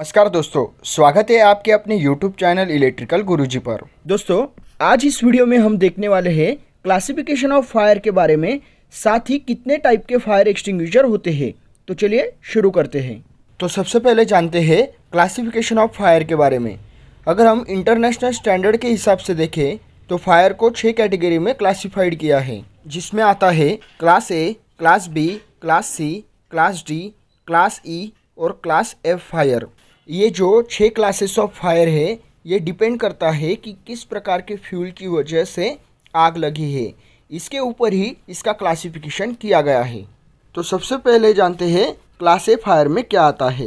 नमस्कार दोस्तों स्वागत है आपके अपने YouTube चैनल इलेक्ट्रिकल गुरुजी पर दोस्तों आज इस वीडियो में हम देखने वाले हैं क्लासिफिकेशन ऑफ फायर के बारे में साथ ही कितने टाइप के फायर एक्सटिंग्विशर होते हैं तो चलिए शुरू करते हैं तो सबसे पहले जानते हैं क्लासिफिकेशन ऑफ फायर के बारे में अगर हम इंटरनेशनल स्टैंडर्ड के हिसाब से देखें तो फायर को छः कैटेगरी में क्लासीफाइड किया है जिसमें आता है class A class B class C class D class E और क्लास एफ फायर ये जो छः क्लासेस ऑफ फायर है ये डिपेंड करता है कि किस प्रकार के फ्यूल की वजह से आग लगी है इसके ऊपर ही इसका क्लासिफिकेशन किया गया है तो सबसे पहले जानते हैं क्लासे फायर में क्या आता है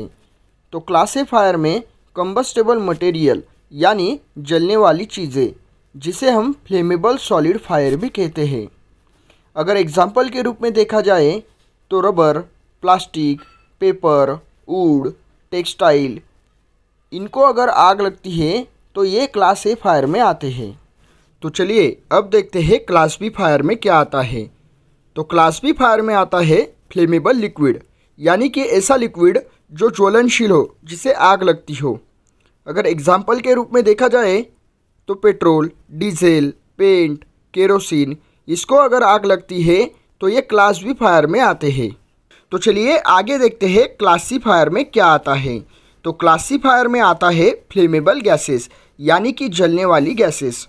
तो क्लासे फायर में कम्बस्टेबल मटेरियल यानी जलने वाली चीज़ें जिसे हम फ्लेमेबल सॉलिड फायर भी कहते हैं अगर एग्जाम्पल के रूप में देखा जाए तो rubber plastic paper wood textile इनको अगर आग लगती है तो ये क्लास ए फायर में आते हैं तो चलिए अब देखते हैं क्लास बी फायर में क्या आता है तो क्लास बी फायर में आता है फ्लेमेबल लिक्विड यानी कि ऐसा लिक्विड जो ज्वलनशील हो जिसे आग लगती हो अगर एग्जाम्पल के रूप में देखा जाए तो पेट्रोल डीजल पेंट केरोसिन इसको अगर आग लगती है तो ये क्लास बी फायर में आते हैं तो चलिए आगे देखते हैं क्लास सी फायर में क्या आता है तो क्लासीफायर में आता है फ्लेमेबल गैसेस यानी कि जलने वाली गैसेस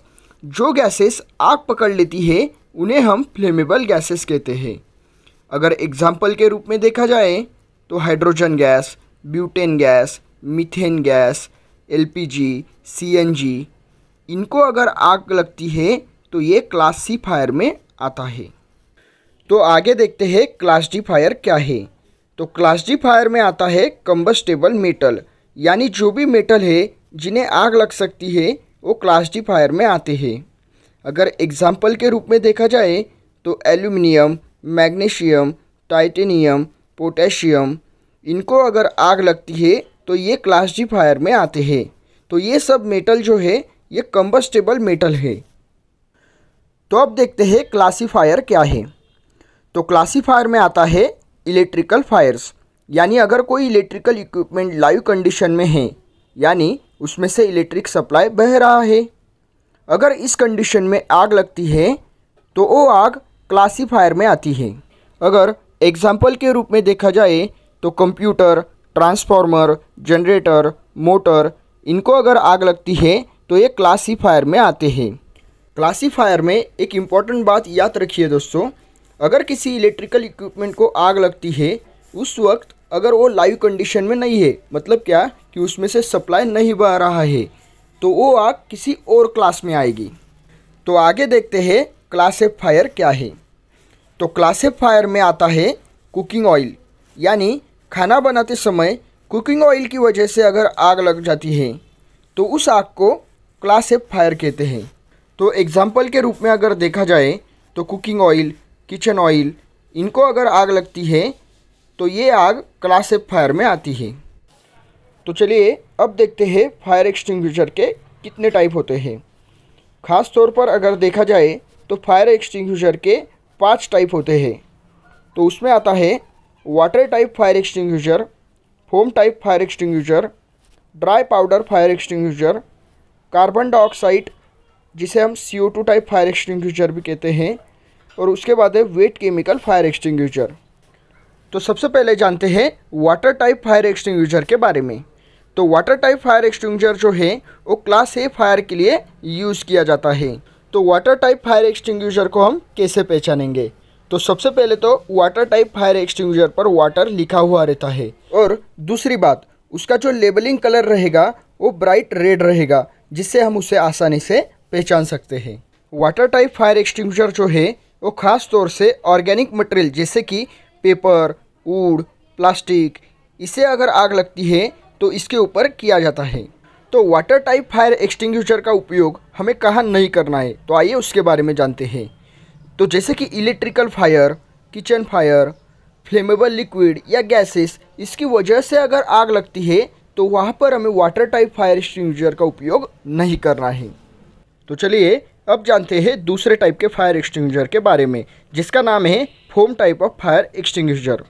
जो गैसेस आग पकड़ लेती है उन्हें हम फ्लेमेबल गैसेस कहते हैं अगर एग्जाम्पल के रूप में देखा जाए तो hydrogen gas butane gas methane gas LPG CNG इनको अगर आग लगती है तो ये क्लास सी फायर में आता है तो आगे देखते हैं क्लास डी फायर क्या है तो क्लास डी फायर में आता है कम्बस्टेबल मेटल यानी जो भी मेटल है जिन्हें आग लग सकती है वो क्लास डी फायर में आते हैं अगर एग्जाम्पल के रूप में देखा जाए तो एल्यूमिनियम मैग्नीशियम टाइटेनियम पोटेशियम इनको अगर आग लगती है तो ये क्लास जी फायर में आते हैं तो ये सब मेटल जो है ये कम्बस्टेबल मेटल है तो अब देखते हैं क्लासीफायर क्या है तो क्लासीफायर में आता है इलेक्ट्रिकल फायर्स यानी अगर कोई इलेक्ट्रिकल इक्विपमेंट लाइव कंडीशन में है यानी उसमें से इलेक्ट्रिक सप्लाई बह रहा है अगर इस कंडीशन में आग लगती है तो वो आग क्लासीफायर में आती है अगर एग्जाम्पल के रूप में देखा जाए तो कंप्यूटर ट्रांसफार्मर जनरेटर मोटर इनको अगर आग लगती है तो ये क्लासीफायर में आते हैं क्लासीफायर में एक इम्पॉर्टेंट बात याद रखिए दोस्तों अगर किसी इलेक्ट्रिकल इक्विपमेंट को आग लगती है उस वक्त अगर वो लाइव कंडीशन में नहीं है मतलब क्या कि उसमें से सप्लाई नहीं बह रहा है तो वो आग किसी और क्लास में आएगी तो आगे देखते हैं क्लासीफायर क्या है तो क्लासीफायर में आता है कुकिंग ऑयल यानी खाना बनाते समय कुकिंग ऑयल की वजह से अगर आग लग जाती है तो उस आग को क्लासीफायर कहते हैं तो एग्ज़ाम्पल के रूप में अगर देखा जाए तो कुकिंग ऑयल किचन ऑयल इनको अगर आग लगती है तो ये आग क्लास एफ फायर में आती है तो चलिए अब देखते हैं फायर एक्सटिंग्विशर के कितने टाइप होते हैं ख़ास तौर पर अगर देखा जाए तो फायर एक्सटिंग्विशर के पांच टाइप होते हैं तो उसमें आता है water type fire extinguisher foam type fire extinguisher dry powder fire extinguisher carbon dioxide जिसे हम C O two type fire extinguisher भी कहते हैं और उसके बाद है वेट केमिकल फायर एक्सटिंग्विशर तो सबसे पहले जानते हैं वाटर टाइप फायर एक्सटिंग्विशर के बारे में तो वाटर टाइप फायर एक्सटिंग्विशर जो है वो क्लास ए फायर के लिए यूज़ किया जाता है तो वाटर टाइप फायर एक्सटिंग्विशर को हम कैसे पहचानेंगे तो सबसे पहले तो वाटर टाइप फायर एक्सटिंग पर वाटर लिखा हुआ रहता है और दूसरी बात उसका जो लेबलिंग कलर रहेगा वो ब्राइट रेड रहेगा जिससे हम उसे आसानी से पहचान सकते हैं वाटर टाइप फायर एक्सटिंग्विशर जो है वो ख़ास तौर से ऑर्गेनिक मटेरियल जैसे कि पेपर ऊड़ प्लास्टिक इसे अगर आग लगती है तो इसके ऊपर किया जाता है तो वाटर टाइप फायर एक्सटिंग्विशर का उपयोग हमें कहाँ नहीं करना है तो आइए उसके बारे में जानते हैं तो जैसे कि electrical fire kitchen fire flammable liquid या गैसेस इसकी वजह से अगर आग लगती है तो वहाँ पर हमें वाटर टाइप फायर एक्सटिंग्विशर का उपयोग नहीं करना है तो चलिए अब जानते हैं दूसरे टाइप के फायर एक्सटिंग्विशर के बारे में जिसका नाम है foam type of fire extinguisher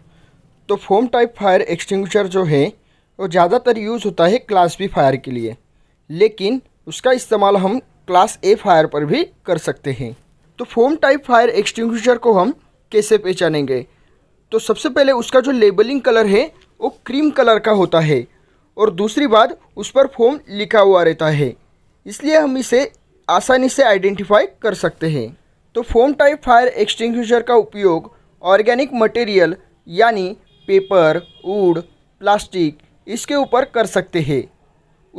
तो फोम टाइप फायर एक्सटिंग्विशर जो है वो ज़्यादातर यूज़ होता है क्लास बी फायर के लिए लेकिन उसका इस्तेमाल हम क्लास ए फायर पर भी कर सकते हैं तो फोम टाइप फायर एक्सटिंग्विशर को हम कैसे पहचानेंगे तो सबसे पहले उसका जो लेबलिंग कलर है वो क्रीम कलर का होता है और दूसरी बात उस पर फोम लिखा हुआ रहता है इसलिए हम इसे आसानी से आइडेंटिफाई कर सकते हैं तो फोम टाइप फायर एक्सटिंग्विशर का उपयोग ऑर्गेनिक मटेरियल यानी पेपर वुड प्लास्टिक इसके ऊपर कर सकते हैं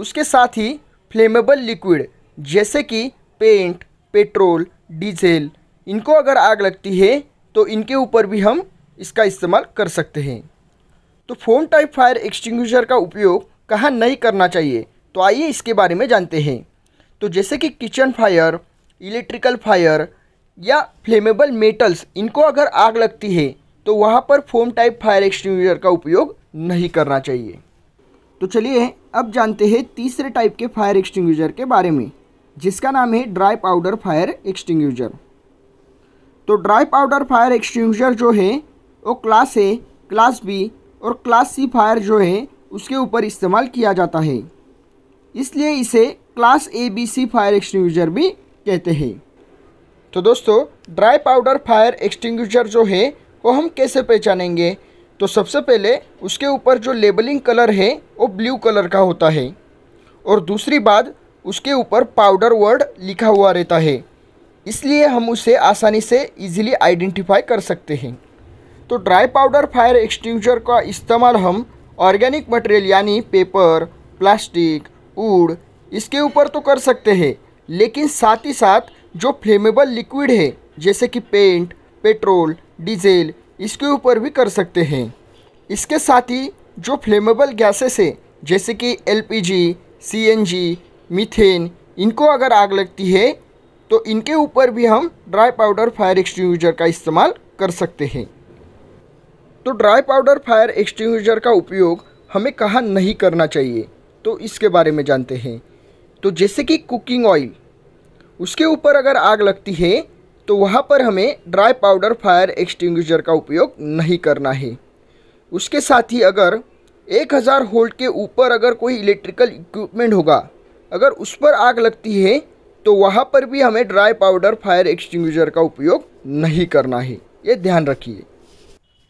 उसके साथ ही फ्लेमेबल लिक्विड जैसे कि पेंट पेट्रोल डीजल इनको अगर आग लगती है तो इनके ऊपर भी हम इसका इस्तेमाल कर सकते हैं तो फोम टाइप फायर एक्सटिंग्विशर का उपयोग कहाँ नहीं करना चाहिए तो आइए इसके बारे में जानते हैं तो जैसे कि किचन फायर इलेक्ट्रिकल फायर या फ्लेमेबल मेटल्स इनको अगर आग लगती है तो वहाँ पर फोम टाइप फायर एक्सटिंग्विशर का उपयोग नहीं करना चाहिए तो चलिए अब जानते हैं तीसरे टाइप के फायर एक्सटिंग्विशर के बारे में जिसका नाम है ड्राई पाउडर फायर एक्सटिंग्विशर तो ड्राई पाउडर फायर एक्सटिंग्विशर जो है वो क्लास ए क्लास बी और क्लास सी फायर जो है उसके ऊपर इस्तेमाल किया जाता है इसलिए इसे class A B C fire extinguisher भी कहते हैं तो दोस्तों ड्राई पाउडर फायर एक्सटिंग्विशर जो है को हम कैसे पहचानेंगे तो सबसे पहले उसके ऊपर जो लेबलिंग कलर है वो ब्लू कलर का होता है और दूसरी बात उसके ऊपर पाउडर वर्ड लिखा हुआ रहता है इसलिए हम उसे आसानी से इजीली आइडेंटिफाई कर सकते हैं तो ड्राई पाउडर फायर एक्सटिंगजर का इस्तेमाल हम ऑर्गेनिक मटेरियल यानी पेपर प्लास्टिक ऊड इसके ऊपर तो कर सकते हैं लेकिन साथ ही साथ जो फ्लेमेबल लिक्विड है जैसे कि पेंट पेट्रोल डीजल इसके ऊपर भी कर सकते हैं इसके साथ ही जो फ्लेमेबल गैसेस है जैसे कि एलपीजी, सीएनजी, मीथेन इनको अगर आग लगती है तो इनके ऊपर भी हम ड्राई पाउडर फायर एक्सटिंग्यूजर का इस्तेमाल कर सकते हैं तो ड्राई पाउडर फायर एक्सटिंग्यूजर का उपयोग हमें कहाँ नहीं करना चाहिए तो इसके बारे में जानते हैं तो जैसे कि कुकिंग ऑयल उसके ऊपर अगर आग लगती है तो वहाँ पर हमें ड्राई पाउडर फायर एक्सटिंग्विशर का उपयोग नहीं करना है उसके साथ ही अगर 1000 होल्ट के ऊपर अगर कोई इलेक्ट्रिकल इक्विपमेंट होगा अगर उस पर आग लगती है तो वहाँ पर भी हमें ड्राई पाउडर फायर एक्सटिंग्विशर का उपयोग नहीं करना है ये ध्यान रखिए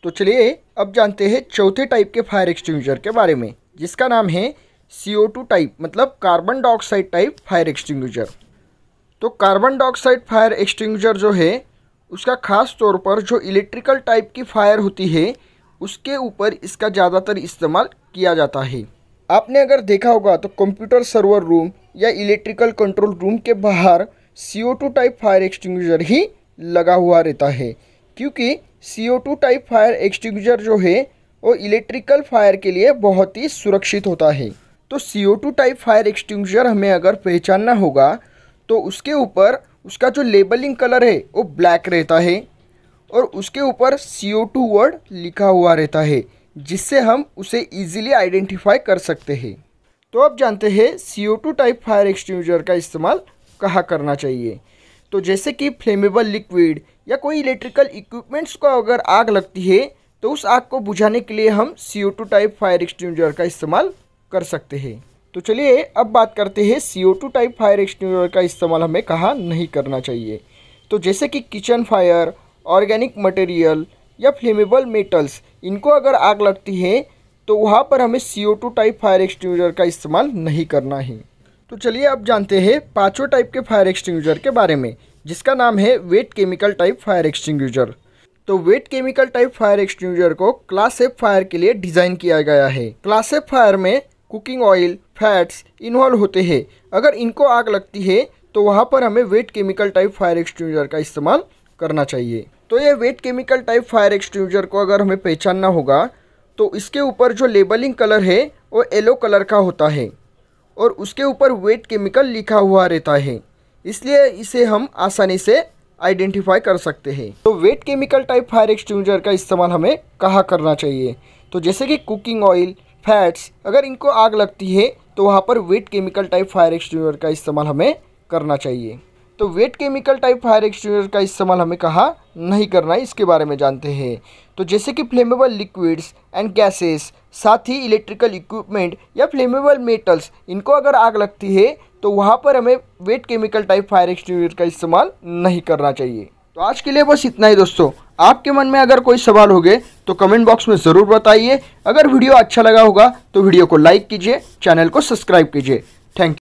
तो चलिए अब जानते हैं चौथे टाइप के फायर एक्सटिंग्विशर के बारे में जिसका नाम है सी टाइप मतलब carbon dioxide type fire extinguisher तो कार्बन डाइऑक्साइड फायर एक्सटिंग्विशर जो है उसका खास तौर पर जो इलेक्ट्रिकल टाइप की फायर होती है उसके ऊपर इसका ज़्यादातर इस्तेमाल किया जाता है आपने अगर देखा होगा तो कंप्यूटर सर्वर रूम या इलेक्ट्रिकल कंट्रोल रूम के बाहर सी टाइप फायर एक्सटिंग्विशर ही लगा हुआ रहता है क्योंकि सी टाइप फायर एक्सटिंग्विशर जो है वो इलेक्ट्रिकल फायर के लिए बहुत ही सुरक्षित होता है तो सी टाइप फायर एक्सटिंग्विशर हमें अगर पहचानना होगा तो उसके ऊपर उसका जो लेबलिंग कलर है वो ब्लैक रहता है और उसके ऊपर सी ओ टू वर्ड लिखा हुआ रहता है जिससे हम उसे इजीली आइडेंटिफाई कर सकते हैं तो अब जानते हैं C O two type fire extinguisher का इस्तेमाल कहाँ करना चाहिए तो जैसे कि फ्लेमेबल लिक्विड या कोई इलेक्ट्रिकल इक्विपमेंट्स को अगर आग लगती है तो उस आग को बुझाने के लिए हम C O two type fire extinguisher का इस्तेमाल कर सकते हैं तो चलिए अब बात करते हैं C O two type fire extinguisher का इस्तेमाल हमें कहाँ नहीं करना चाहिए तो जैसे कि किचन फायर ऑर्गेनिक मटेरियल या फ्लेमेबल मेटल्स इनको अगर आग लगती है तो वहाँ पर हमें C O two type fire extinguisher का इस्तेमाल नहीं करना है तो चलिए अब जानते हैं पाँचों टाइप के फायर एक्सटिंग्विशर के बारे में जिसका नाम है wet chemical type fire extinguisher तो wet chemical type fire extinguisher को क्लास एफ फायर के लिए डिज़ाइन किया गया है क्लास एफ फायर में कुकिंग ऑयल फैट्स इन्वॉल्व होते हैं अगर इनको आग लगती है तो वहाँ पर हमें wet chemical type fire extinguisher का इस्तेमाल करना चाहिए तो ये wet chemical type fire extinguisher को अगर हमें पहचानना होगा तो इसके ऊपर जो लेबलिंग कलर है वो येलो कलर का होता है और उसके ऊपर वेट केमिकल लिखा हुआ रहता है इसलिए इसे हम आसानी से आइडेंटिफाई कर सकते हैं तो wet chemical type fire extinguisher का इस्तेमाल हमें कहाँ करना चाहिए तो जैसे कि कुकिंग ऑयल फैट्स अगर इनको आग लगती है तो वहाँ पर wet chemical type fire extinguisher का इस्तेमाल हमें करना चाहिए तो wet chemical type fire extinguisher का इस्तेमाल हमें कहा नहीं करना है इसके बारे में जानते हैं तो जैसे कि फ्लेमेबल लिक्विड्स एंड गैसेस साथ ही इलेक्ट्रिकल इक्विपमेंट या फ्लेमेबल मेटल्स इनको अगर आग लगती है तो वहाँ पर हमें wet chemical type fire extinguisher का इस्तेमाल नहीं करना चाहिए तो आज के लिए बस इतना ही दोस्तों आपके मन में अगर कोई सवाल हो गए तो कमेंट बॉक्स में ज़रूर बताइए अगर वीडियो अच्छा लगा होगा तो वीडियो को लाइक कीजिए चैनल को सब्सक्राइब कीजिए थैंक यू